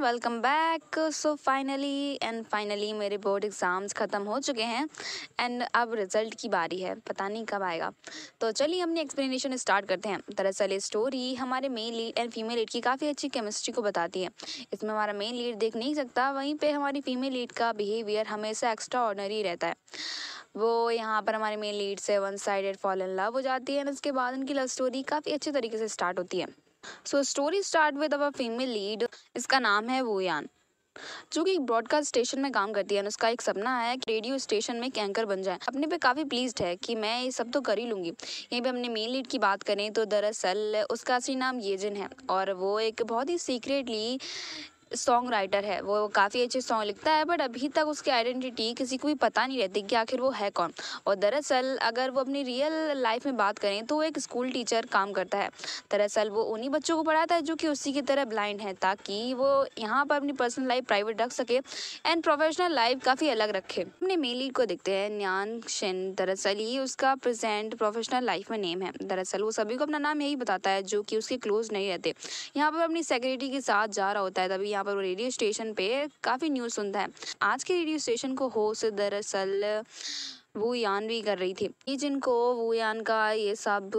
welcome back so finally and finally मेरे board exams ख़त्म हो चुके हैं एंड अब रिज़ल्ट की बारी है पता नहीं कब आएगा तो चलिए अपनी एक्सप्लेनेशन स्टार्ट करते हैं दरअसल ये स्टोरी हमारे main lead and female lead की काफ़ी अच्छी केमिस्ट्री को बताती है इसमें हमारा मेन लीड देख नहीं सकता वहीं पर हमारी फीमेल लीड का बिहेवियर हमेशा एक्स्ट्रा ऑर्डनरी रहता है वो यहाँ पर हमारे मेन लीड से one sided fall in love हो जाती है एंड उसके बाद उनकी लव स्टोरी काफ़ी अच्छे तरीके से स्टार्ट होती है so story start with our female lead इसका नाम है यान जो कि ब्रॉडकास्ट स्टेशन में काम करती है उसका एक सपना है कि रेडियो स्टेशन में एक एंकर बन जाए अपने पे काफ़ी प्लीज है कि मैं ये सब तो कर ही लूँगी यहीं पे हमने मेन लीड की बात करें तो दरअसल उसका असली नाम येजिन है और वो एक बहुत ही सीक्रेटली सॉन्ग राइटर है वो काफ़ी अच्छे सॉन्ग लिखता है बट अभी तक उसकी आइडेंटिटी किसी को भी पता नहीं रहती कि आखिर वो है कौन और दरअसल अगर वो अपनी रियल लाइफ में बात करें तो वो एक स्कूल टीचर काम करता है दरअसल वो उन्हीं बच्चों को पढ़ाता है जो कि उसी की तरह ब्लाइंड है ताकि वो यहाँ पर अपनी पर्सनल लाइफ प्राइवेट रख सके एंड प्रोफेशनल लाइफ काफ़ी अलग रखे अपने मेली को देखते हैं न्यान शेन दरअसल ये उसका प्रेजेंट प्रोफेशनल लाइफ में नेम है दरअसल वो सभी को अपना नाम यही बताता है जो कि उसके क्लोज नहीं रहते यहाँ पर अपनी सेक्रेटरी के साथ जा रहा होता है तभी यहाँ पर वो रेडियो स्टेशन पे काफ़ी न्यूज़ सुनता है आज के रेडियो स्टेशन को होस्ट दरअसल वो यान भी कर रही थी ये जिनको वो यान का ये सब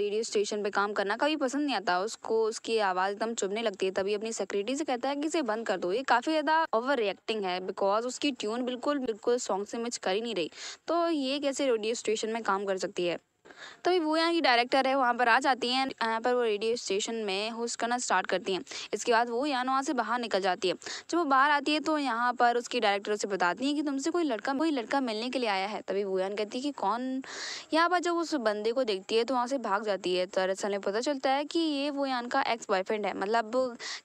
रेडियो स्टेशन पे काम करना कभी पसंद नहीं आता उसको उसकी आवाज़ एकदम चुभने लगती है तभी अपनी सेक्रेटरी से कहता है कि इसे बंद कर दो ये काफ़ी ज़्यादा ओवर रिएक्टिंग है बिकॉज उसकी ट्यून बिल्कुल बिल्कुल सॉन्ग से मैच कर ही नहीं रही तो ये कैसे रेडियो स्टेशन में काम कर सकती है तो वो यहाँ की डायरेक्टर है वहाँ पर आ जाती हैं यहाँ पर वो रेडियो स्टेशन में होस्ट करना स्टार्ट करती हैं इसके बाद वो यहाँ वहाँ से बाहर निकल जाती है जब वो बाहर आती है तो यहाँ पर उसकी डायरेक्टर उसे बताती है कि तुमसे कोई लड़का कोई लड़का मिलने के लिए आया है तभी वो यहाँ कहती है कि कौन यहाँ पर जब उस बंदे को देखती है तो वहाँ से भाग जाती है दरअसल में पता चलता है कि ये वो यहाँ का एक्स बॉयफ्रेंड है मतलब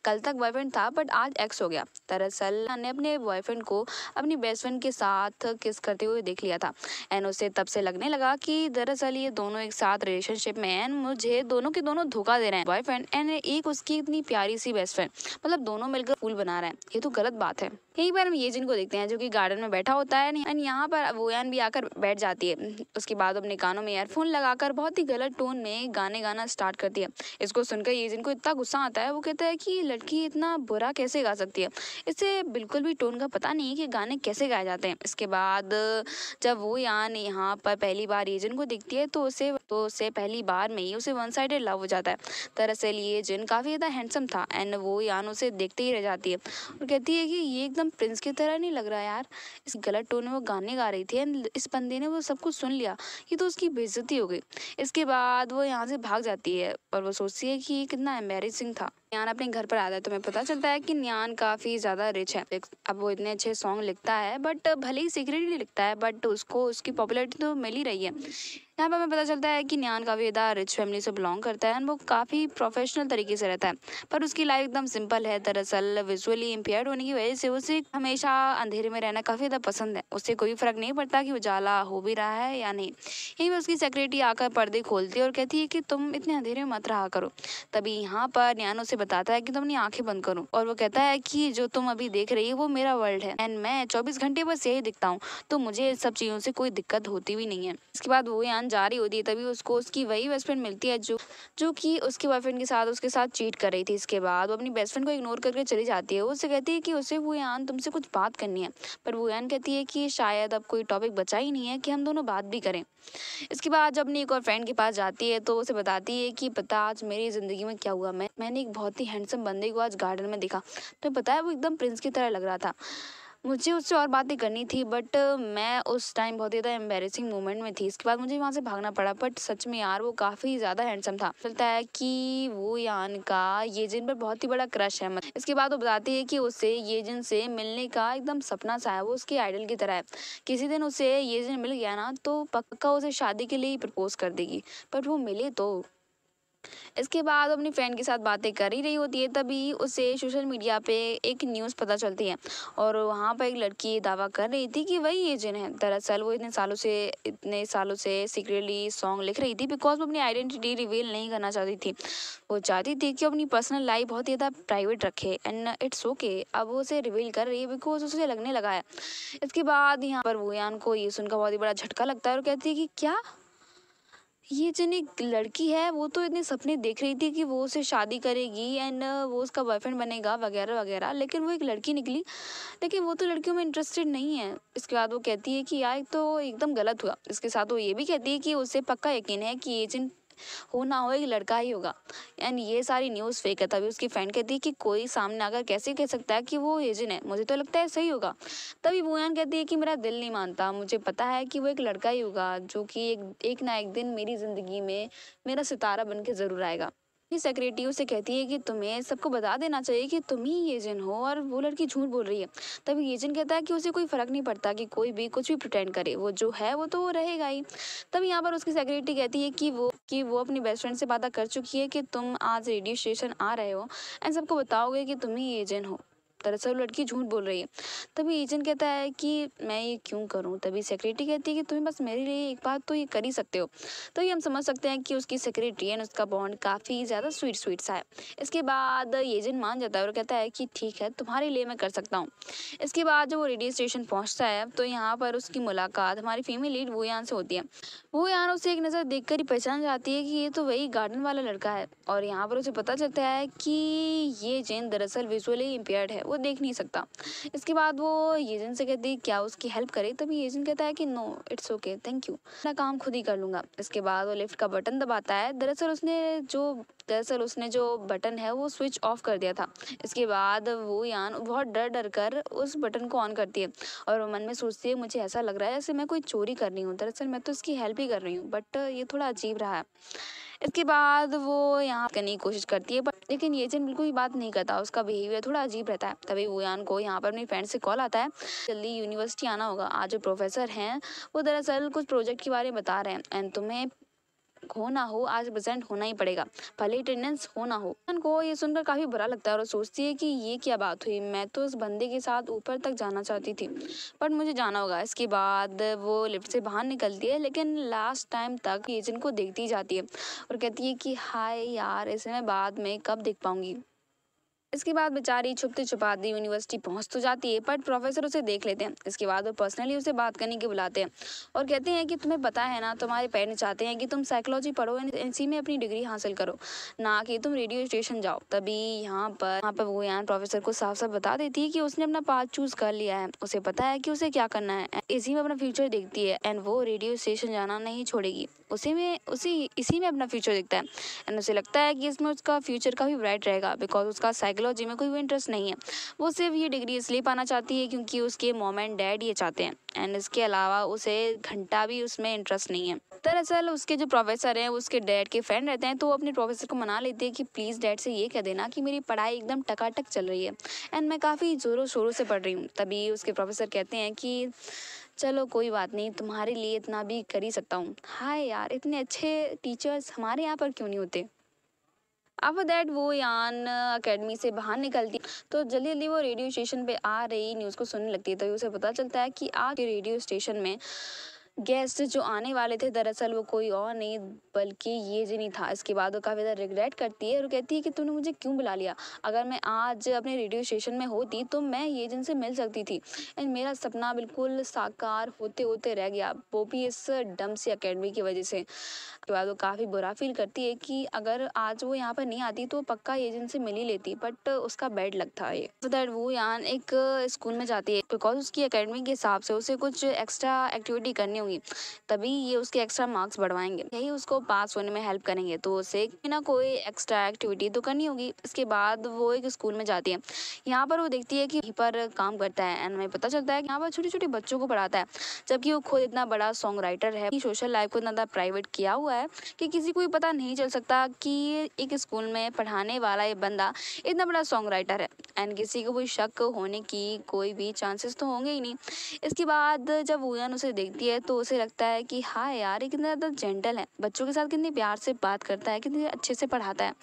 कल तक बॉयफ्रेंड था बट आज एक्स हो गया दरअसल ने अपने बॉयफ्रेंड को अपनी बेस्ट फ्रेंड के साथ किस करते हुए देख लिया था एंड उसे तब से लगने लगा कि दरअसल ये ये दोनों एक साथ रिलेशनशिप में है एंड मुझे दोनों के दोनों धोखा दे रहे हैं बॉयफ्रेंड एंड एक उसकी इतनी प्यारी सी बेस्ट फ्रेंड मतलब दोनों मिलकर फूल बना रहे हैं ये तो गलत बात है यहीं पर हम येजिन को देखते हैं जो कि गार्डन में बैठा होता है एंड यहाँ पर वोयान भी आकर बैठ जाती है उसके बाद अपने कानों में एयरफोन लगाकर बहुत ही गलत टोन में गाने गाना स्टार्ट करती है इसको सुनकर येजिन को इतना गुस्सा आता है वो कहता है कि लड़की इतना बुरा कैसे गा सकती है इससे बिल्कुल भी टोन का पता नहीं कि गाने कैसे गाए जाते हैं इसके बाद जब वो यान यहाँ पर पहली बार येजिन को देखती है तो उसे तो उसे पहली बार में ही उसे वन साइडेड लव हो जाता है दरअसल ये जिन काफ़ी ज़्यादा हैंडसम था एंड वो यान उसे देखते ही रह जाती है और कहती है कि ये एकदम एकदम प्रिंस की तरह नहीं लग रहा यार इस गलत टोन में वो गाने गा रही थी एंड इस बंदे ने वो सब कुछ सुन लिया ये तो उसकी बेइज्जती हो गई इसके बाद वो यहाँ से भाग जाती है और वो सोचती है कि ये कितना एम्बेरसिंग था न्यान अपने घर पर आता है तो हमें पता चलता है कि न्यान काफ़ी ज़्यादा रिच है अब वो इतने अच्छे सॉन्ग लिखता है बट भले ही सीक्रेटली लिखता है बट उसको उसकी पॉपुलरिटी तो मिल ही रही है यहाँ पर हमें पता चलता है कि न्यान काफ़ी ज़्यादा रिच फैमिली से बिलोंग करता है और वो काफ़ी प्रोफेशनल तरीके से रहता है पर उसकी लाइफ एकदम सिंपल है दरअसल विजुअली इम्पेयर होने की वजह से उसे हमेशा अंधेरे में रहना काफ़ी ज़्यादा पसंद है उससे कोई फ़र्क नहीं पड़ता कि उजाला हो भी रहा है या नहीं यहीं पर उसकी सेक्रेटरी आकर पर्दे खोलती है और कहती है कि तुम इतने अंधेरे में मत रहा करो तभी यहाँ पर न्यान उसे बताता है कि तुम अपनी आंखें बंद करो और वो कहता है कि जो तुम अभी देख रही हो वो मेरा वर्ल्ड है एंड मैं चौबीस घंटे बस यही दिखता हूँ तो मुझे इन सब चीज़ों से कोई दिक्कत होती भी नहीं है इसके बाद वो यान जा रही होती है तभी उसको उसकी वही बेस्ट फ्रेंड मिलती है जो जो की उसके बॉयफ्रेंड के साथ उसके साथ चीट कर रही थी इसके बाद वो अपनी बेस्ट फ्रेंड को इग्नोर करके चली जाती है उससे कहती है कि उसे वो यान तुमसे कुछ बात करनी है पर वो यान कहती है कि शायद अब कोई टॉपिक बचा ही नहीं है कि हम दोनों बात भी करें इसके बाद जब अपनी एक और फ्रेंड के पास जाती है तो उसे बताती है कि पता आज मेरी ज़िंदगी में क्या हुआ मैं मैंने एक बहुत बहुत ही हैंडसम बंदे को आज गार्डन में देखा तो बताया वो एकदम प्रिंस की तरह लग रहा था मुझे उससे और बातें करनी थी बट मैं उस टाइम बहुत ही ज़्यादा एम्बेरसिंग मोमेंट में थी इसके बाद मुझे वहाँ से भागना पड़ा बट सच में यार वो काफ़ी ज़्यादा हैंडसम था चलता है कि वो यान का ये जिन पर बहुत ही बड़ा क्रश है मत इसके बाद वो बताती है कि उसे ये जिन से मिलने का एकदम सपना सा है वो उसकी आइडल की तरह है किसी दिन उसे ये जिन मिल गया ना तो पक्का उसे शादी के लिए ही प्रपोज कर देगी बट वो मिले तो इसके बाद अपनी फ्रेंड के साथ बातें कर ही रही होती है तभी उसे सोशल मीडिया पे एक न्यूज़ पता चलती है और वहाँ पर एक लड़की दावा कर रही थी कि वही ये जिन है दरअसल वो इतने सालों से इतने सालों से सीक्रेटली सॉन्ग लिख रही थी बिकॉज वो अपनी आइडेंटिटी रिवील नहीं करना चाहती थी वो चाहती थी कि अपनी पर्सनल लाइफ बहुत ज़्यादा प्राइवेट रखे एंड इट्स ओके अब वो उसे रिवील कर रही है बिकॉज उसे लगने लगा है इसके बाद यहाँ पर वोयान को ये सुनकर बहुत ही बड़ा झटका लगता है और कहती है कि क्या ये जिन एक लड़की है वो तो इतने सपने देख रही थी कि वो उसे शादी करेगी एंड uh, वो उसका बॉयफ्रेंड बनेगा वगैरह वगैरह लेकिन वो एक लड़की निकली लेकिन वो तो लड़कियों में इंटरेस्टेड नहीं है इसके बाद वो कहती है कि यार तो एकदम गलत हुआ इसके साथ वो ये भी कहती है कि उसे पक्का यकीन है कि ये जिन हो ना हो एक लड़का ही होगा एंड ये सारी न्यूज़ फेक है तभी उसकी फ्रेंड कहती है कि कोई सामने आकर कैसे कह सकता है कि वो एजन है मुझे तो लगता है सही होगा तभी बुआन कहती है कि मेरा दिल नहीं मानता मुझे पता है कि वो एक लड़का ही होगा जो कि एक एक ना एक दिन मेरी ज़िंदगी में मेरा सितारा बन के ज़रूर आएगा अपनी सेक्रेटरी उसे कहती है कि तुम्हें सबको बता देना चाहिए कि तुम ही ये जिन हो और वो लड़की झूठ बोल रही है तभी ये जिन कहता है कि उसे कोई फ़र्क नहीं पड़ता कि कोई भी कुछ भी प्रटेंड करे वो जो है वो तो वो रहेगा ही तब यहाँ पर उसकी सेक्रेटरी कहती है कि वो कि वो अपनी बेस्ट फ्रेंड से वादा कर चुकी है कि तुम आज रेडियो स्टेशन आ रहे हो एंड सबको बताओगे कि तुम ही एजेंट हो दरअसल लड़की झूठ बोल रही है तभी एजेंट कहता है कि मैं ये क्यों करूँ तभी सेक्रेटरी कहती है कि तुम्हें बस मेरे लिए एक बात तो ये कर ही सकते हो तभी तो हम समझ सकते हैं कि उसकी सेक्रेटरी एंड उसका बॉन्ड काफ़ी ज़्यादा स्वीट स्वीट सा है इसके बाद एजेंट मान जाता है और कहता है कि ठीक है तुम्हारे लिए मैं कर सकता हूँ इसके बाद जब वो रेडियो स्टेशन पहुँचता है तो यहाँ पर उसकी मुलाकात हमारी फीमेल लीड वो यहाँ से होती है वो यहाँ उसे एक नज़र देख ही पहचान जाती है कि ये तो वही गार्डन वाला लड़का है और यहाँ पर उसे पता चलता है कि ये जैन दरअसल विजुअली इम्पेयर्ड है वो देख नहीं सकता इसके बाद वो एजेंट से कहती है क्या उसकी हेल्प करे तभी एजेंट कहता है कि no it's okay thank you मैं काम खुद ही कर लूँगा इसके बाद वो लिफ्ट का बटन दबाता है दरअसल उसने जो दरअसल उसने जो बटन है वो स्विच ऑफ कर दिया था इसके बाद वो यान बहुत डर डर कर उस बटन को ऑन करती है और वो मन में सोचती है मुझे ऐसा लग रहा है जैसे मैं कोई चोरी कर रही हूँ दरअसल मैं तो इसकी हेल्प ही कर रही हूँ बट ये थोड़ा अजीब रहा है इसके बाद वो यहाँ करने की कोशिश करती है बट लेकिन ये जिन बिल्कुल भी बात नहीं करता उसका बिहेवियर थोड़ा अजीब रहता है तभी वोयान को यहाँ पर अपनी फ्रेंड से कॉल आता है जल्दी यूनिवर्सिटी आना होगा आज जो प्रोफेसर हैं वो दरअसल कुछ प्रोजेक्ट के बारे में बता रहे हैं एंड तुम्हें हो ना हो आज प्रेजेंट होना ही पड़ेगा भले अटेंडेंस हो ना हो को ये सुनकर काफ़ी बुरा लगता है और सोचती है कि ये क्या बात हुई मैं तो उस बंदे के साथ ऊपर तक जाना चाहती थी बट मुझे जाना होगा इसके बाद वो लिफ्ट से बाहर निकलती है लेकिन लास्ट टाइम तक एजेंट को देखती जाती है और कहती है कि हाय यार इसे मैं बाद में कब देख पाऊंगी इसके बाद बेचारी छुपते छुपाते यूनिवर्सिटी पहुंच तो जाती है बट प्रोफेसर उसे देख लेते हैं इसके बाद वो पर्सनली उसे बात करने के बुलाते हैं और कहते हैं कि तुम्हें पता है ना तुम्हारे पेरेंट्स चाहते हैं कि तुम साइकोलॉजी पढ़ो एन में अपनी डिग्री हासिल करो ना कि तुम रेडियो स्टेशन जाओ तभी यहाँ पर यहाँ पर वो यहाँ प्रोफेसर को साफ साफ बता देती है कि उसने अपना पाथ चूज कर लिया है उसे पता है कि उसे क्या करना है इसी में अपना फ्यूचर देखती है एंड वो रेडियो स्टेशन जाना नहीं छोड़ेगी उसी में उसी इसी में अपना फ्यूचर देखता है एंड उसे लगता है कि इसमें उसका फ्यूचर काफ़ी ब्राइट रहेगा बिकॉज उसका साइकिल साइकोलॉजी में कोई इंटरेस्ट नहीं है वो सिर्फ ये डिग्री इसलिए पाना चाहती है क्योंकि उसके मॉम एंड डैड ये चाहते हैं एंड इसके अलावा उसे घंटा भी उसमें इंटरेस्ट नहीं है दरअसल उसके जो प्रोफेसर हैं उसके डैड के फ्रेंड रहते हैं तो वो अपने प्रोफेसर को मना लेती है कि प्लीज़ डैड से ये कह देना कि मेरी पढ़ाई एकदम टकाटक चल रही है एंड मैं काफ़ी ज़ोरों शोरों से पढ़ रही हूँ तभी उसके प्रोफेसर कहते हैं कि चलो कोई बात नहीं तुम्हारे लिए इतना भी कर ही सकता हूँ हाय यार इतने अच्छे टीचर्स हमारे यहाँ पर क्यों नहीं होते आफ्टर दैट वो यान अकेडमी से बाहर निकलती तो जल्दी जल्दी वो रेडियो स्टेशन पर आ रही न्यूज़ को सुनने लगती है तभी तो उसे पता चलता है कि आज रेडियो स्टेशन में गेस्ट जो आने वाले थे दरअसल वो कोई और नहीं बल्कि ये जी नहीं था इसके बाद वो काफ़ी ज़्यादा रिग्रेट करती है और कहती है कि तूने मुझे क्यों बुला लिया अगर मैं आज अपने रेडियो स्टेशन में होती तो मैं ये जिन से मिल सकती थी एंड मेरा सपना बिल्कुल साकार होते होते रह गया वो भी इस डम सी अकेडमी की वजह से उसके बाद वो काफ़ी बुरा फील करती है कि अगर आज वो यहाँ पर नहीं आती तो पक्का ये जिन से मिल ही लेती बट उसका बैड लगता है सो दैट वो यहाँ एक स्कूल में जाती है बिकॉज उसकी अकेडमी के हिसाब से उसे कुछ एक्स्ट्रा एक्टिविटी करनी होंगी तभी ये उसके एक्स्ट्रा मार्क्स बढ़वाएंगे यही उसको पास होने में हेल्प करेंगे तो उसे बिना कोई एक्स्ट्रा एक्टिविटी तो करनी होगी इसके बाद वो एक स्कूल में जाती है यहाँ पर वो देखती है कि यहीं पर काम करता है एंड हमें पता चलता है कि यहाँ पर छोटे छोटे बच्चों को पढ़ाता है जबकि वो खुद इतना बड़ा सॉन्ग राइटर है सोशल लाइफ को इतना ज़्यादा प्राइवेट किया हुआ है कि किसी को भी पता नहीं चल सकता कि एक स्कूल में पढ़ाने वाला ये बंदा इतना बड़ा सॉन्ग राइटर है एंड किसी को कोई शक होने की कोई भी चांसेस तो होंगे ही नहीं इसके बाद जब वो उसे देखती है तो उसे लगता है कि हाँ यार ये कितना ज़्यादा जेंटल है बच्चों के साथ कितने प्यार से बात करता है कितनी अच्छे से पढ़ाता है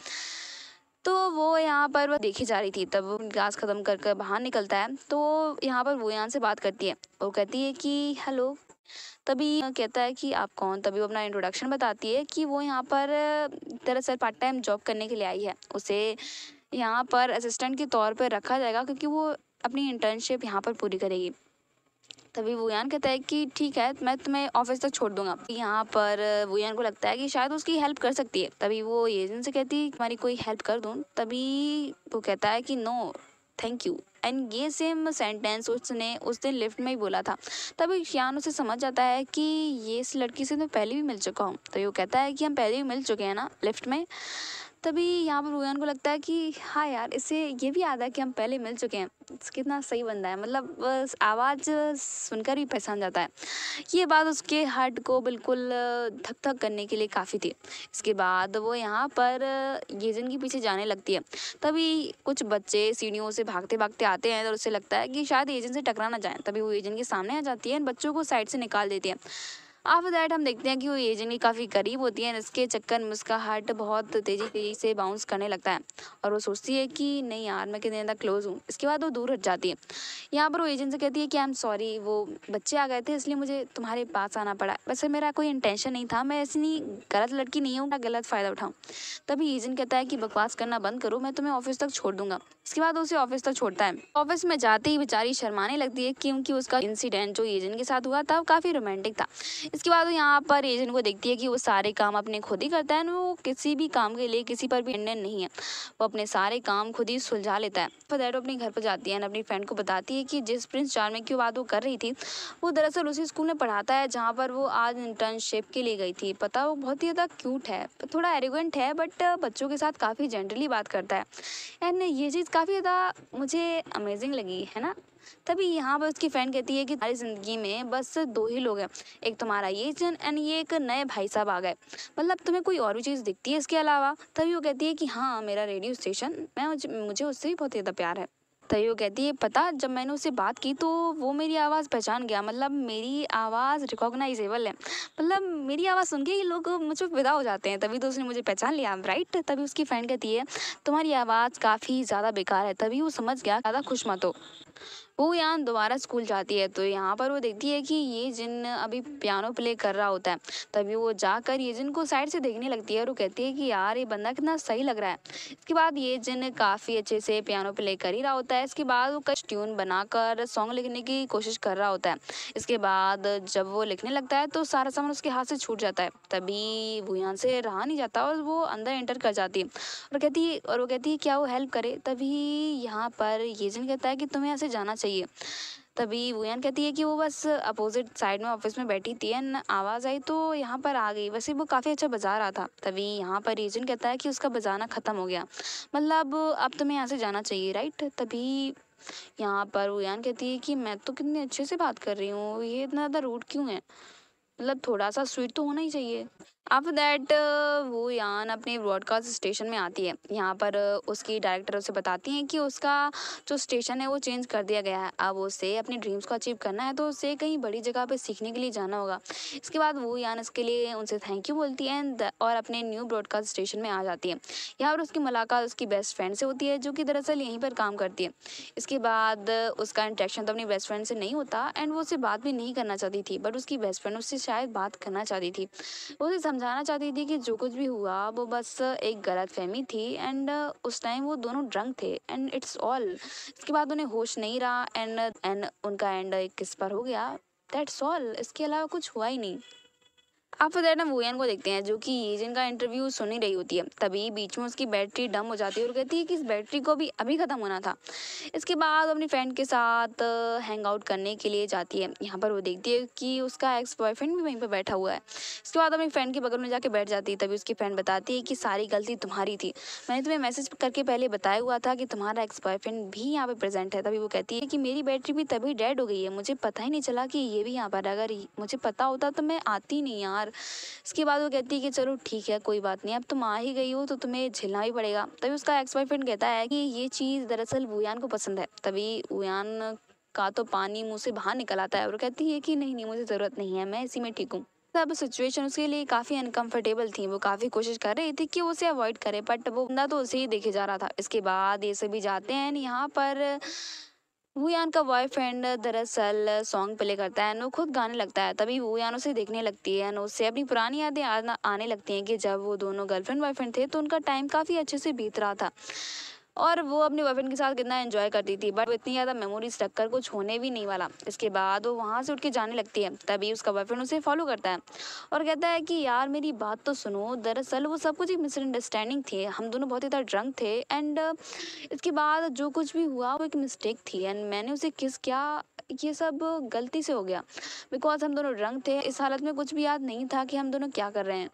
तो वो यहाँ पर देखी जा रही थी तब क्लास ख़त्म कर कर बाहर निकलता है तो यहाँ पर वो यहाँ से बात करती है वो कहती है कि हेलो तभी कहता है कि आप कौन तभी वो अपना इंट्रोडक्शन बताती है कि वो यहाँ पर दरअसल पार्ट टाइम जॉब करने के लिए आई है उसे यहाँ पर असिस्टेंट के तौर पर रखा जाएगा क्योंकि वो अपनी इंटर्नशिप यहाँ पर पूरी करेगी तभी वुयान कहता है कि ठीक है मैं तुम्हें ऑफिस तक छोड़ दूंगा यहाँ पर वुयान को लगता है कि शायद उसकी हेल्प कर सकती है तभी वो एजेंट से कहती है तुम्हारी कोई हेल्प कर दूँ तभी वो कहता है कि नो थैंक यू एंड ये सेम सेंटेंस उसने उस दिन लिफ्ट में ही बोला था तभी शान उसे समझ जाता है कि ये इस लड़की से मैं तो पहले भी मिल चुका हूँ तो वो कहता है कि हम पहले भी मिल चुके हैं ना लिफ्ट में तभी यहाँ पर रोहन को लगता है कि हाँ यार इससे ये भी याद है कि हम पहले मिल चुके हैं कितना सही बंदा है मतलब आवाज़ सुनकर ही पहचान जाता है ये बात उसके हार्ट को बिल्कुल धक धक करने के लिए काफ़ी थी इसके बाद वो यहाँ पर गेजन के पीछे जाने लगती है तभी कुछ बच्चे सीढ़ियों से भागते भागते आते हैं और उसे लगता है कि शायद एजेंट से टकरा ना जाए तभी वो एजेंट के सामने आ जाती है बच्चों को साइड से निकाल देती है आप दैट हम देखते हैं कि वो एजेंट के काफ़ी करीब होती है इसके चक्कर में उसका हार्ट बहुत तेज़ी तेज़ी से बाउंस करने लगता है और वो सोचती है कि नहीं यार मैं कितने ज़्यादा क्लोज़ हूँ इसके बाद वो दूर हट जाती है यहाँ पर वो एजेंट से कहती है कि आई एम सॉरी वो बच्चे आ गए थे इसलिए मुझे तुम्हारे पास आना पड़ा वैसे मेरा कोई इंटेंशन नहीं था मैं ऐसी नहीं गलत लड़की नहीं हूँ ना गलत फ़ायदा उठाऊँ तभी एजेंट कहता है कि बकवास करना बंद करो मैं तुम्हें ऑफिस तक छोड़ दूंगा इसके बाद उसे ऑफिस तक छोड़ता है ऑफिस में जाते ही बेचारी शर्माने लगती है क्योंकि उसका इंसिडेंट जो एजेंट के साथ हुआ था वो काफ़ी रोमांटिक था इसके बाद यहाँ पर एजेंट को देखती है कि वो सारे काम अपने खुद ही करता है वो किसी भी काम के लिए किसी पर भी इंडियन नहीं है वो अपने सारे काम खुद ही सुलझा लेता है फिर दैट अपने घर पर जाती है अपनी फ्रेंड को बताती है कि जिस प्रिंस में की बात वो कर रही थी वो दरअसल उसी स्कूल में पढ़ाता है जहाँ पर वो आज इंटर्नशिप के लिए गई थी पता वो बहुत ही ज़्यादा क्यूट है थोड़ा एरोगेंट है बट बच्चों के साथ काफ़ी जेंटली बात करता है एंड ये चीज़ काफ़ी ज़्यादा मुझे अमेजिंग लगी है ना तभी यहाँ पर उसकी फ्रेंड कहती है कि हमारी ज़िंदगी में बस दो ही लोग हैं एक तुम्हारा ये जन एंड ये एक नए भाई साहब आ गए मतलब तुम्हें कोई और भी चीज़ दिखती है इसके अलावा तभी वो कहती है कि हाँ मेरा रेडियो स्टेशन मैं मुझे उससे भी बहुत ज़्यादा प्यार है तभी वो कहती है पता जब मैंने उससे बात की तो वो मेरी आवाज़ पहचान गया मतलब मेरी आवाज़ रिकॉग्नाइजेबल है मतलब मेरी आवाज़ सुन के ही लोग मुझे विदा हो जाते हैं तभी तो उसने मुझे पहचान लिया राइट तभी उसकी फ्रेंड कहती है तुम्हारी आवाज़ काफ़ी ज़्यादा बेकार है तभी वो समझ गया ज़्यादा खुश मत हो वो यहाँ दोबारा स्कूल जाती है तो यहाँ पर वो देखती है कि ये जिन अभी पियानो प्ले कर रहा होता है तभी वो जाकर ये जिन को साइड से देखने लगती है और वो कहती है कि यार ये बंदा कितना सही लग रहा है इसके बाद ये जिन काफ़ी अच्छे से पियानो प्ले कर ही रहा होता है इसके बाद वो कुछ ट्यून बनाकर सॉन्ग लिखने की कोशिश कर रहा होता है इसके बाद जब वो लिखने लगता है तो सारा सामान उसके हाथ से छूट जाता है तभी वो यहाँ से रहा नहीं जाता और वो अंदर एंटर कर जाती है और कहती है और वो कहती है क्या वो हेल्प करे तभी यहाँ पर ये जिन कहता है कि तुम्हें यहाँ से जाना चाहिए चाहिए तभी वुयान कहती है कि वो बस अपोजिट साइड में ऑफिस में बैठी थी एंड आवाज़ आई तो यहाँ पर आ गई वैसे वो काफ़ी अच्छा बजा रहा था तभी यहाँ पर रीजन कहता है कि उसका बजाना ख़त्म हो गया मतलब अब तुम्हें यहाँ से जाना चाहिए राइट तभी यहाँ पर वुयान कहती है कि मैं तो कितने अच्छे से बात कर रही हूँ ये इतना ज़्यादा रूट क्यों है मतलब थोड़ा सा स्वीट तो होना ही चाहिए आफ्टर दैट वो यान अपने ब्रॉडकास्ट स्टेशन में आती है यहाँ पर उसकी डायरेक्टर उसे बताती हैं कि उसका जो स्टेशन है वो चेंज कर दिया गया है अब उसे अपने ड्रीम्स को अचीव करना है तो उसे कहीं बड़ी जगह पे सीखने के लिए जाना होगा इसके बाद वो यान इसके लिए उनसे थैंक यू बोलती है और अपने न्यू ब्रॉडकास्ट स्टेशन में आ जाती है यहाँ पर उसकी मुलाकात उसकी बेस्ट फ्रेंड से होती है जो कि दरअसल यहीं पर काम करती है इसके बाद उसका इंट्रैक्शन तो अपनी बेस्ट फ्रेंड से नहीं होता एंड वो उसे बात भी नहीं करना चाहती थी बट उसकी बेस्ट फ्रेंड उससे शायद बात करना चाहती थी उसे समझाना चाहती थी कि जो कुछ भी हुआ वो बस एक गलत फहमी थी एंड उस टाइम वो दोनों ड्रंक थे एंड इट्स ऑल इसके बाद उन्हें होश नहीं रहा एंड एंड उनका एंड एक किस पर हो गया दैट्स ऑल इसके अलावा कुछ हुआ ही नहीं आप फिर वूयन को देखते हैं जो कि ये जिनका इंटरव्यू सुन ही रही होती है तभी बीच में उसकी बैटरी डम हो जाती है और कहती है कि इस बैटरी को भी अभी ख़त्म होना था इसके बाद अपनी फ्रेंड के साथ हैंग आउट करने के लिए जाती है यहाँ पर वो देखती है कि उसका एक्स बॉयफ्रेंड भी वहीं पर बैठा हुआ है इसके बाद अपनी फ्रेंड के बगल में जाके बैठ जाती है तभी उसकी फ्रेंड बताती है कि सारी गलती तुम्हारी थी मैंने तुम्हें मैसेज करके पहले बताया हुआ था कि तुम्हारा एक्स बॉयफ्रेंड भी यहाँ पर प्रेजेंट है तभी वो कहती है कि मेरी बैटरी भी तभी डेड हो गई है मुझे पता ही नहीं चला कि ये भी यहाँ पर अगर मुझे पता होता तो मैं आती नहीं यार बार इसके बाद वो कहती है कि चलो ठीक है कोई बात नहीं अब तुम आ ही गई हो तो तुम्हें झेलना ही पड़ेगा तभी उसका एक्स बॉयफ्रेंड कहता है कि ये चीज़ दरअसल वुयान को पसंद है तभी वुयान का तो पानी मुँह से बाहर निकल आता है और कहती है कि नहीं नहीं मुझे ज़रूरत नहीं है मैं इसी में ठीक हूँ अब सिचुएशन उसके लिए काफ़ी अनकंफर्टेबल थी वो काफ़ी कोशिश कर रही थी कि वो उसे अवॉइड करे बट वो बंदा तो उसे ही देखे जा रहा था इसके बाद ये सभी जाते हैं यहाँ पर वुयान का बॉयफ्रेंड दरअसल सॉन्ग प्ले करता है अनु खुद गाने लगता है तभी वुयान उसे देखने लगती है अनु उससे अपनी पुरानी यादें आने लगती हैं कि जब वो दोनों गर्लफ्रेंड बॉयफ्रेंड थे तो उनका टाइम काफ़ी अच्छे से बीत रहा था और वो अपने बॉयफ्रेंड के साथ कितना इन्जॉय करती थी बट इतनी ज़्यादा मेमोरीज कर कुछ होने भी नहीं वाला इसके बाद वो वहाँ से उठ के जाने लगती है तभी उसका बॉयफ्रेंड उसे फॉलो करता है और कहता है कि यार मेरी बात तो सुनो दरअसल वो सब कुछ एक मिसअंडरस्टैंडिंग थी हम दोनों बहुत ही ज़्यादा ड्रंक थे एंड इसके बाद जो कुछ भी हुआ वो एक मिस्टेक थी एंड मैंने उसे किस क्या ये सब गलती से हो गया बिकॉज हम दोनों ड्रंक थे इस हालत में कुछ भी याद नहीं था कि हम दोनों क्या कर रहे हैं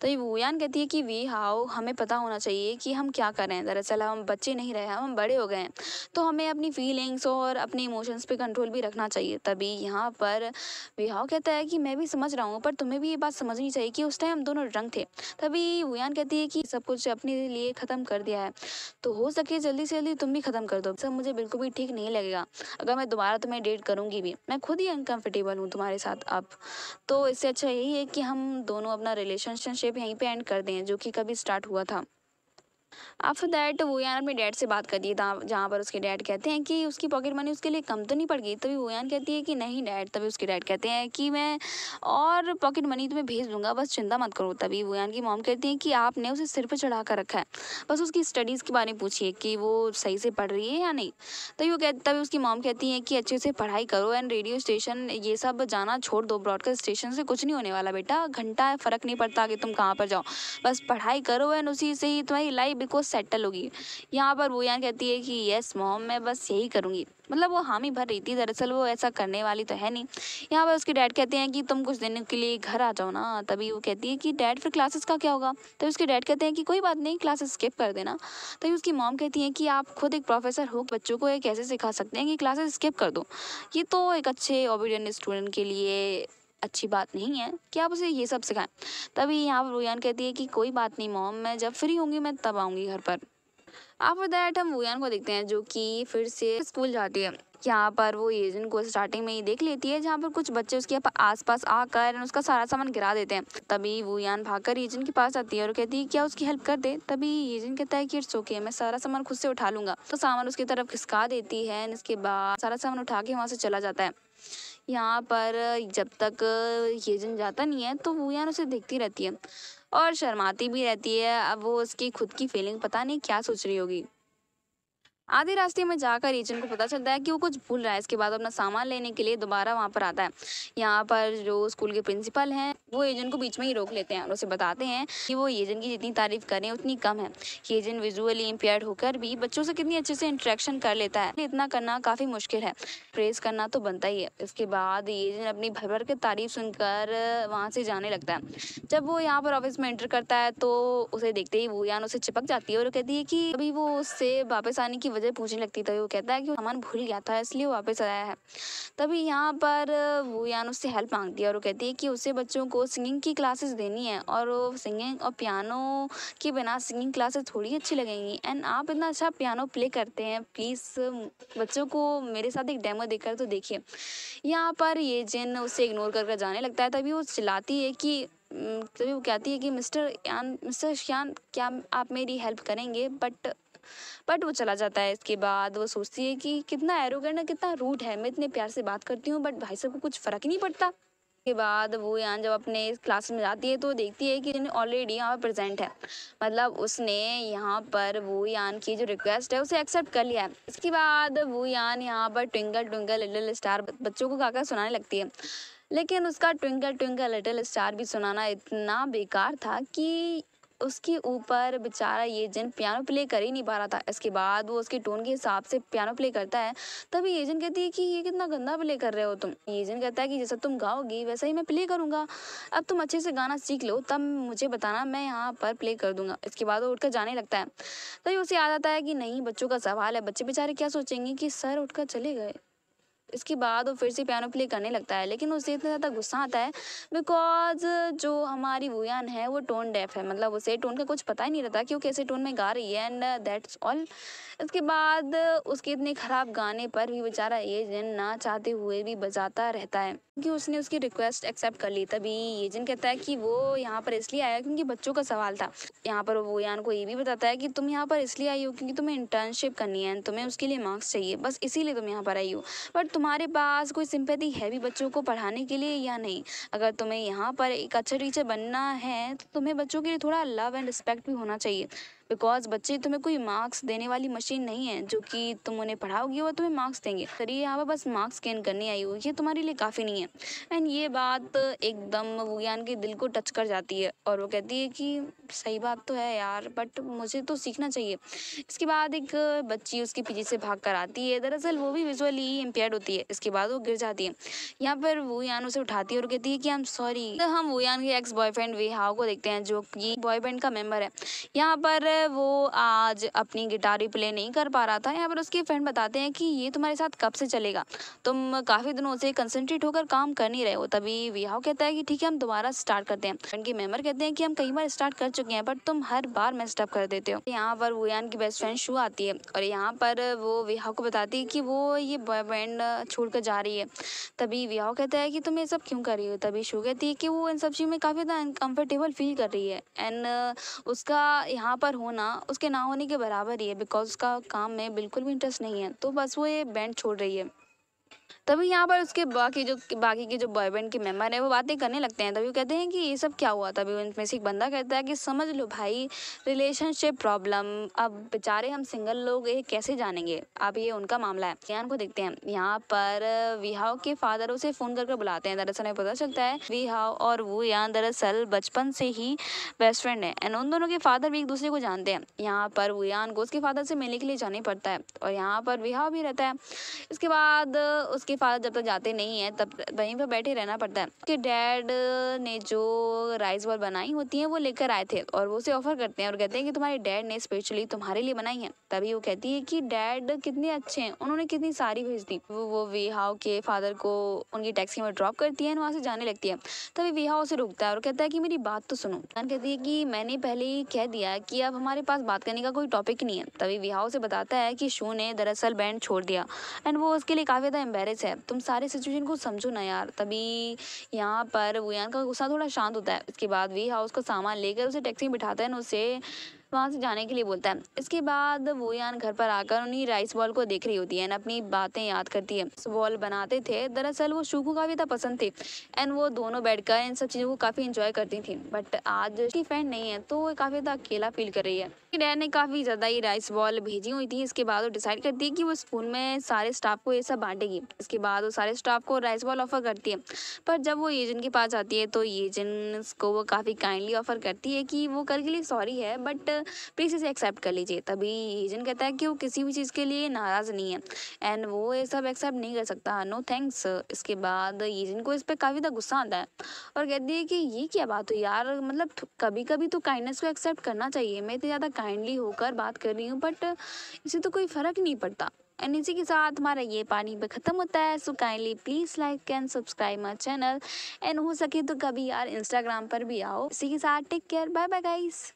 तो ये वोयान कहती है कि वी हाउ हमें पता होना चाहिए कि हम क्या कर रहे हैं दरअसल हम बच्चे नहीं रहे हम बड़े हो गए हैं तो हमें अपनी फीलिंग्स और अपने इमोशंस पे कंट्रोल भी रखना चाहिए तभी यहाँ पर वी हाउ कहता है कि मैं भी समझ रहा हूँ पर तुम्हें भी ये बात समझनी चाहिए कि उस टाइम हम दोनों ड्रंक थे तभी वूयान कहती है कि सब कुछ अपने लिए ख़त्म कर दिया है तो हो सके जल्दी से जल्दी तुम भी ख़त्म कर दो सब मुझे बिल्कुल भी ठीक नहीं लगेगा अगर मैं दोबारा तुम्हें डेट करूँगी भी मैं खुद ही अनकम्फर्टेबल हूँ तुम्हारे साथ अब तो इससे अच्छा यही है कि हम दोनों अपना रिलेशनशिप रिलेशनशिप यहीं पे एंड कर दें जो कि कभी स्टार्ट हुआ था आफ्टर दैट यान अपने डैड से बात करती है जहाँ पर उसके डैड कहते हैं कि उसकी पॉकेट मनी उसके लिए कम तो नहीं पड़ गई तभी वो यान कहती है कि नहीं डैड तभी उसके डैड कहते हैं कि मैं और पॉकेट मनी तुम्हें भेज दूंगा बस चिंता मत करो तभी वो यान की मॉम कहती है कि आपने उसे सिर पर चढ़ा कर रखा है बस उसकी स्टडीज़ के बारे में पूछिए कि वो सही से पढ़ रही है या नहीं तभी वो कह तभी उसकी मॉम कहती है कि अच्छे से पढ़ाई करो एंड रेडियो स्टेशन ये सब जाना छोड़ दो ब्रॉडकास्ट स्टेशन से कुछ नहीं होने वाला बेटा घंटा फ़र्क नहीं पड़ता कि तुम कहाँ पर जाओ बस पढ़ाई करो एंड उसी से ही तुम्हारी लाइफ सभी को सेटल होगी यहाँ पर वो यहाँ कहती है कि यस मॉम मैं बस यही करूँगी मतलब वो हामी भर रही थी दरअसल वो ऐसा करने वाली तो है नहीं यहाँ पर उसके डैड कहते हैं कि तुम कुछ दिन के लिए घर आ जाओ ना तभी वो कहती है कि डैड फिर क्लासेस का क्या होगा तभी उसके डैड कहते हैं कि कोई बात नहीं क्लासेस स्किप कर देना तभी उसकी मॉम कहती है कि आप खुद एक प्रोफेसर हो बच्चों को ये कैसे सिखा सकते हैं कि क्लासेस स्किप कर दो ये तो एक अच्छे ओबीडियन स्टूडेंट के लिए अच्छी बात नहीं है कि आप उसे ये सब सिखाएं तभी यहाँ पर वुयान कहती है कि कोई बात नहीं मोम मैं जब फ्री होंगी मैं तब आऊँगी घर पर आफ्टर दैट हम वुयान को देखते हैं जो कि फिर से स्कूल जाती है यहाँ पर वो एजेंट को स्टार्टिंग में ही देख लेती है जहाँ पर कुछ बच्चे उसके आस पास आकर उसका सारा सामान गिरा देते हैं तभी वो यान भागकर एजेंट के पास आती है और कहती है क्या उसकी हेल्प कर दे तभी एजेंट कहता है कि इट्स ओके मैं सारा सामान खुद से उठा लूंगा तो सामान उसकी तरफ खिसका देती है इसके बाद सारा सामान उठा के वहाँ से चला जाता है यहाँ पर जब तक ये जन जाता नहीं है तो वो यार उसे देखती रहती है और शर्माती भी रहती है अब वो उसकी खुद की फीलिंग पता नहीं क्या सोच रही होगी आधे रास्ते में जाकर एजेंट को पता चलता है कि वो कुछ भूल रहा है इसके बाद अपना सामान लेने के लिए दोबारा वहाँ पर आता है यहाँ पर जो स्कूल के प्रिंसिपल हैं वो एजेंट को बीच में ही रोक लेते हैं और उसे बताते हैं कि वो एजेंट की जितनी तारीफ करें उतनी कम है कि एजेंट विजुअली इम्पेयर होकर भी बच्चों से कितनी अच्छे से इंट्रैक्शन कर लेता है इतना करना काफ़ी मुश्किल है प्रेस करना तो बनता ही है इसके बाद एजेंट अपनी भर भर के तारीफ सुनकर वहाँ से जाने लगता है जब वो यहाँ पर ऑफिस में एंटर करता है तो उसे देखते ही वो यान उसे चिपक जाती है और कहती है कि अभी वो उससे वापस आने की वजह पूछने लगती तभी तो वो कहता है कि सामान भूल गया था इसलिए वापस आया है तभी यहाँ पर वो यान उससे हेल्प मांगती है और वो कहती है कि उसे बच्चों को सिंगिंग की क्लासेस देनी है और वो सिंगिंग और पियानो के बिना सिंगिंग क्लासेस थोड़ी अच्छी लगेंगी एंड आप इतना अच्छा पियानो प्ले करते हैं प्लीज़ बच्चों को मेरे साथ एक डेमो देकर तो देखिए यहाँ पर ये जिन उसे इग्नोर कर कर जाने लगता है तभी वो चिल्लाती है कि तभी वो कहती है कि मिस्टर यान मिस्टर श्यान क्या आप मेरी हेल्प करेंगे बट बट वो चला जाता है इसके बाद वो सोचती है कि कितना एरोगेंट है कितना रूट है मैं इतने प्यार से बात करती हूँ बट भाई साहब को कुछ फ़र्क ही नहीं पड़ता के बाद वो यहाँ जब अपने क्लास में जाती है तो देखती है कि ऑलरेडी यहाँ पर प्रेजेंट है मतलब उसने यहाँ पर वो यान की जो रिक्वेस्ट है उसे एक्सेप्ट कर लिया है इसके बाद वो यान यहाँ पर ट्विंकल ट्विंकल लिटिल स्टार बच्चों को गाकर सुनाने लगती है लेकिन उसका ट्विंकल ट्विंकल लिटिल स्टार भी सुनाना इतना बेकार था कि उसके ऊपर बेचारा ये जन पियानो प्ले कर ही नहीं पा रहा था इसके बाद वो उसके टोन के हिसाब से पियानो प्ले करता है तभी ये जन कहती है कि ये कितना गंदा प्ले कर रहे हो तुम ये जन कहता है कि जैसा तुम गाओगी वैसा ही मैं प्ले करूँगा अब तुम अच्छे से गाना सीख लो तब मुझे बताना मैं यहाँ पर प्ले कर दूँगा इसके बाद वो उठकर जाने लगता है तभी उसे याद आता है कि नहीं बच्चों का सवाल है बच्चे बेचारे क्या सोचेंगे कि सर उठकर चले गए इसके बाद वो फिर से पियानो प्ले करने लगता है लेकिन उसे इतना ज़्यादा गुस्सा आता है बिकॉज जो हमारी वुयान है वो टोन डेफ है मतलब उसे टोन का कुछ पता ही नहीं रहता कि वो कैसे टोन में गा रही है एंड दैट्स ऑल इसके बाद उसके इतने ख़राब गाने पर भी बेचारा जिन ना चाहते हुए भी बजाता रहता है क्योंकि उसने उसकी रिक्वेस्ट एक्सेप्ट कर ली तभी जिन कहता है कि वो यहाँ पर इसलिए आया क्योंकि बच्चों का सवाल था यहाँ पर वो यान को ये भी बताता है कि तुम यहाँ पर इसलिए आई हो क्योंकि तुम्हें इंटर्नशिप करनी है तुम्हें उसके लिए मार्क्स चाहिए बस इसीलिए तुम यहाँ पर आई हो बट तुम्हारे पास कोई सिंपैथी है भी बच्चों को पढ़ाने के लिए या नहीं अगर तुम्हें यहाँ पर एक अच्छे टीचर बनना है तो तुम्हें बच्चों के लिए थोड़ा लव एंड रिस्पेक्ट भी होना चाहिए बिकॉज बच्चे तुम्हें कोई मार्क्स देने वाली मशीन नहीं है जो कि तुम उन्हें पढ़ाओगे वो तुम्हें मार्क्स देंगे सर ये यहाँ पर बस मार्क्स गेन करने आई हो ये तुम्हारे लिए काफ़ी नहीं है एंड ये बात एकदम वुयान के दिल को टच कर जाती है और वो कहती है कि सही बात तो है यार बट मुझे तो सीखना चाहिए इसके बाद एक बच्ची उसके पीछे से भाग कर आती है दरअसल वो भी विजुअली इम्पेयर होती है इसके बाद वो गिर जाती है यहाँ पर वुयान उसे उठाती है और कहती है कि आई एम सॉरी हम वुयान के एक्स बॉयफ्रेंड वेहाव को देखते हैं जो कि बॉयफ्रेंड का मेम्बर है यहाँ पर है वो आज अपनी गिटार ही प्ले नहीं कर पा रहा था यहाँ पर उसके फ्रेंड बताते हैं कि ये तुम्हारे साथ कब से चलेगा तुम काफ़ी दिनों से कंसनट्रेट होकर काम कर नहीं रहे हो तभी विहाव कहता है कि ठीक है हम दोबारा स्टार्ट करते हैं फ्रेंड के मेम्बर कहते हैं कि हम कई बार स्टार्ट कर चुके हैं बट तुम हर बार मेस्टअप कर देते हो यहाँ पर वुयान की बेस्ट फ्रेंड शू आती है और यहाँ पर वो विहाव को बताती है कि वो ये बॉय बैंड छोड़ जा रही है तभी विहाव कहता है कि तुम ये सब क्यों कर रही हो तभी शू कहती है कि वो इन सब चीज़ में काफ़ी ज़्यादा अनकम्फर्टेबल फील कर रही है एंड उसका यहाँ पर होना उसके ना होने के बराबर ही है बिकॉज़ उसका काम में बिल्कुल भी इंटरेस्ट नहीं है तो बस वो ये बैंड छोड़ रही है तभी यहाँ पर उसके बाकी जो बाकी के जो बॉयफ्रेंड के मेम्बर हैं वो बातें करने लगते हैं तभी वो कहते हैं कि ये सब क्या हुआ तभी उनमें से एक बंदा कहता है कि समझ लो भाई रिलेशनशिप प्रॉब्लम अब बेचारे हम सिंगल लोग ये कैसे जानेंगे अब ये उनका मामला है ज्ञान को देखते हैं यहाँ पर विहाव के फादर उसे फ़ोन करके बुलाते हैं दरअसल हमें पता चलता है विहाव और वो यहाँ दरअसल बचपन से ही बेस्ट फ्रेंड है एंड उन दोनों के फादर भी एक दूसरे को जानते हैं यहाँ पर वो यान को उसके फादर से मिलने के लिए जाना पड़ता है और यहाँ पर विहाव भी रहता है इसके बाद उसके फादर जब तक तो जाते नहीं है तब वहीं पर बैठे रहना पड़ता है उसके डैड ने जो राइस बॉल बनाई होती है वो लेकर आए थे और वो उसे ऑफर करते हैं और कहते हैं कि तुम्हारे डैड ने स्पेशली तुम्हारे लिए बनाई है तभी वो कहती है कि डैड कितने अच्छे हैं उन्होंने कितनी सारी भेज दी वो वो विहाव के फादर को उनकी टैक्सी में ड्रॉप करती है वहाँ से जाने लगती है तभी विहाव उसे रुकता है और कहता है कि मेरी बात तो सुनो जान कहती है कि मैंने पहले ही कह दिया कि अब हमारे पास बात करने का कोई टॉपिक नहीं है तभी विहाव से बताता है कि शू ने दरअसल बैंड छोड़ दिया एंड वो उसके लिए काफ़ी ज़्यादा मैरिज है तुम सारे सिचुएशन को समझो ना यार तभी यहाँ पर वुयान का गुस्सा थोड़ा शांत होता है इसके बाद वी हाउस का सामान लेकर उसे टैक्सी में बिठाता है ना उसे वहाँ से जाने के लिए बोलता है इसके बाद वो यान घर पर आकर उन्हीं राइस बॉल को देख रही होती है एंड अपनी बातें याद करती है बॉल बनाते थे दरअसल वो शूकू का भी था पसंद थी एंड वो दोनों बैठकर इन सब चीज़ों को काफ़ी इंजॉय करती थी बट आज उसकी फ्रेंड नहीं है तो वो काफ़ी ज़्यादा अकेला फील कर रही है डैड ने काफ़ी ज़्यादा ये राइस बॉल भेजी हुई थी इसके बाद वो डिसाइड करती है कि वो स्कूल में सारे स्टाफ को ये सब बांटेगी इसके बाद वो सारे स्टाफ को राइस बॉल ऑफर करती है पर जब वो एजेंट के पास आती है तो एजेंट को वो काफ़ी काइंडली ऑफर करती है कि वो कल के लिए सॉरी है बट प्लीज़ इसे एक्सेप्ट कर लीजिए तभी एजेंट कहता है कि वो किसी भी चीज़ के लिए नाराज़ नहीं है एंड वो ये सब एक्सेप्ट नहीं कर सकता नो थैंक्स इसके बाद एजेंट को इस पर काफ़ी ज़्यादा गुस्सा आता है और कहती है कि ये क्या बात हो यार मतलब कभी कभी तो काइंडनेस को एक्सेप्ट करना चाहिए मैं इतनी ज़्यादा काइंडली होकर बात कर रही हूँ बट इसे तो कोई फ़र्क नहीं पड़ता एंड इसी के साथ हमारा ये पानी पे ख़त्म होता है so kindly please like and subscribe my channel and हो सके तो कभी यार इंस्टाग्राम पर भी आओ इसी के साथ take care bye bye guys